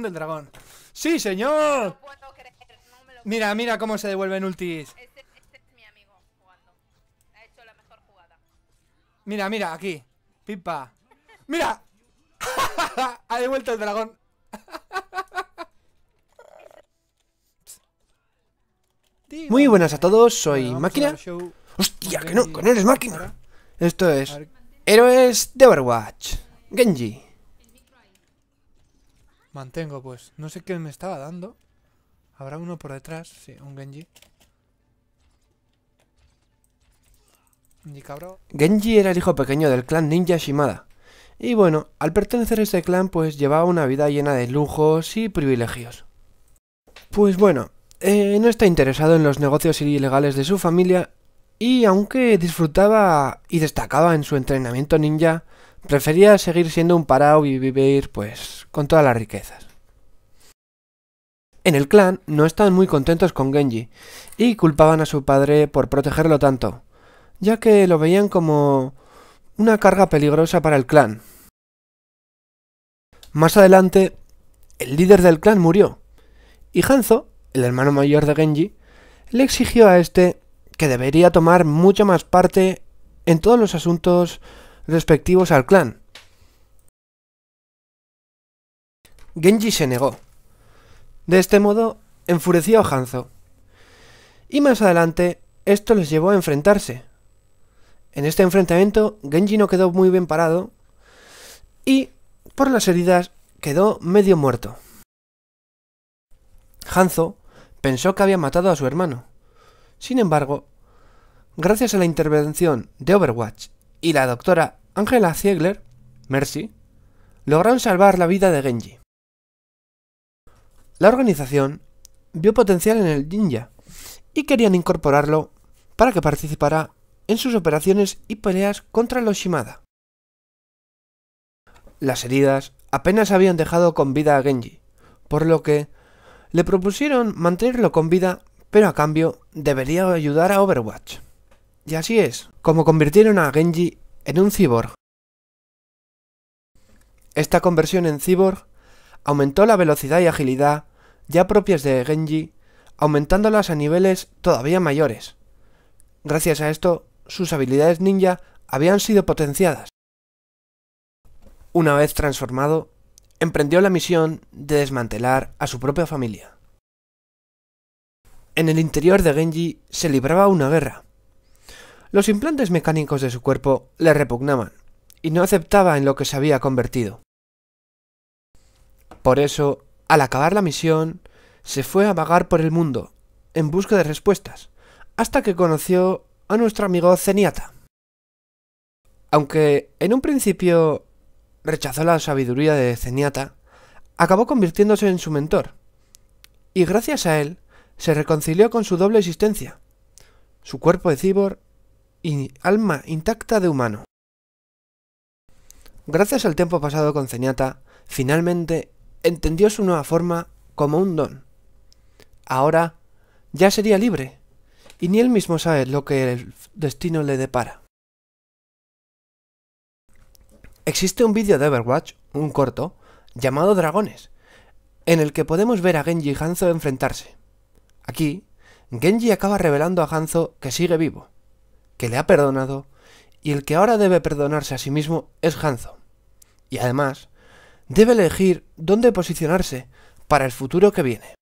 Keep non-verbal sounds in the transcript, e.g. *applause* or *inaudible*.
del dragón. ¡Sí, señor! mira, mira cómo se devuelven ultis. Mira, mira, aquí. Pipa. ¡Mira! *laughs* ha devuelto el dragón. Muy buenas a todos, soy Máquina. ¡Hostia, que no, Con no eres Máquina! Esto es Héroes de Overwatch. Genji. Mantengo, pues. No sé qué me estaba dando. Habrá uno por detrás. Sí, un Genji. Genji Genji era el hijo pequeño del clan ninja Shimada. Y bueno, al pertenecer a ese clan, pues llevaba una vida llena de lujos y privilegios. Pues bueno, eh, no está interesado en los negocios ilegales de su familia y aunque disfrutaba y destacaba en su entrenamiento ninja, prefería seguir siendo un parao y vivir pues con todas las riquezas. En el clan no estaban muy contentos con Genji y culpaban a su padre por protegerlo tanto, ya que lo veían como una carga peligrosa para el clan. Más adelante, el líder del clan murió y Hanzo, el hermano mayor de Genji, le exigió a este que debería tomar mucha más parte en todos los asuntos respectivos al clan. Genji se negó. De este modo, enfureció a Hanzo. Y más adelante, esto les llevó a enfrentarse. En este enfrentamiento, Genji no quedó muy bien parado y, por las heridas, quedó medio muerto. Hanzo pensó que había matado a su hermano. Sin embargo, gracias a la intervención de Overwatch y la doctora Angela Ziegler, Mercy, lograron salvar la vida de Genji. La organización vio potencial en el ninja y querían incorporarlo para que participara en sus operaciones y peleas contra los Shimada. Las heridas apenas habían dejado con vida a Genji, por lo que le propusieron mantenerlo con vida, pero a cambio debería ayudar a Overwatch. Y así es como convirtieron a Genji en un ciborg. Esta conversión en ciborg aumentó la velocidad y agilidad ya propias de Genji, aumentándolas a niveles todavía mayores. Gracias a esto, sus habilidades ninja habían sido potenciadas. Una vez transformado, emprendió la misión de desmantelar a su propia familia. En el interior de Genji se libraba una guerra, los implantes mecánicos de su cuerpo le repugnaban, y no aceptaba en lo que se había convertido. Por eso, al acabar la misión, se fue a vagar por el mundo, en busca de respuestas, hasta que conoció a nuestro amigo Zeniata. Aunque en un principio rechazó la sabiduría de Zeniata, acabó convirtiéndose en su mentor, y gracias a él se reconcilió con su doble existencia, su cuerpo de cíbor y alma intacta de humano. Gracias al tiempo pasado con Zenyatta, finalmente entendió su nueva forma como un don. Ahora ya sería libre, y ni él mismo sabe lo que el destino le depara. Existe un vídeo de Overwatch, un corto, llamado Dragones, en el que podemos ver a Genji y Hanzo enfrentarse. Aquí, Genji acaba revelando a Hanzo que sigue vivo, que le ha perdonado, y el que ahora debe perdonarse a sí mismo es Hanzo. Y además, debe elegir dónde posicionarse para el futuro que viene.